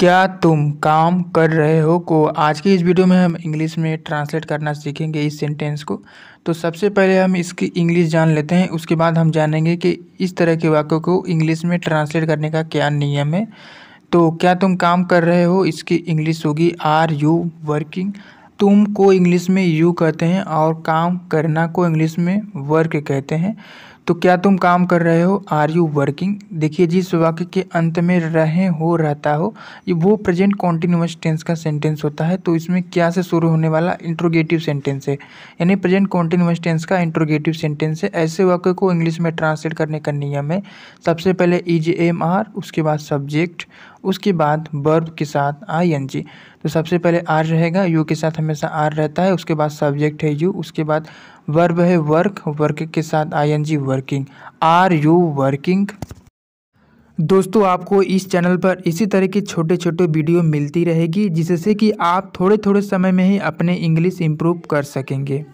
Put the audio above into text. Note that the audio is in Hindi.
क्या तुम काम कर रहे हो को आज की इस वीडियो में हम इंग्लिश में ट्रांसलेट करना सीखेंगे इस सेंटेंस को तो सबसे पहले हम इसकी इंग्लिश जान लेते हैं उसके बाद हम जानेंगे कि इस तरह के वाक्यों को इंग्लिश में ट्रांसलेट करने का क्या नियम है तो क्या तुम काम कर रहे हो इसकी इंग्लिश होगी आर यू वर्किंग तुम को इंग्लिश में यू कहते हैं और काम करना को इंग्लिश में वर्क कहते हैं तो क्या तुम काम कर रहे हो आर यू वर्किंग देखिए जिस वाक्य के अंत में रहे हो रहता हो ये वो प्रेजेंट कॉन्टिन्यूस टेंस का सेंटेंस होता है तो इसमें क्या से शुरू होने वाला इंट्रोगेटिव सेंटेंस है यानी प्रेजेंट कॉन्टिन्यूस टेंस का इंट्रोगेटिव सेंटेंस है ऐसे वाक्य को इंग्लिश में ट्रांसलेट करने का नियम है सबसे पहले ई एम आर उसके बाद सब्जेक्ट उसके बाद वर्ब के साथ आई एन जी तो सबसे पहले आर रहेगा यू के साथ हमेशा आर रहता है उसके बाद सब्जेक्ट है यू उसके बाद वर्ब है वर्क वर्क के साथ जी वर्किंग आर यू वर्किंग दोस्तों आपको इस चैनल पर इसी तरह की छोटे छोटे वीडियो मिलती रहेगी जिससे कि आप थोड़े थोड़े समय में ही अपने इंग्लिश इम्प्रूव कर सकेंगे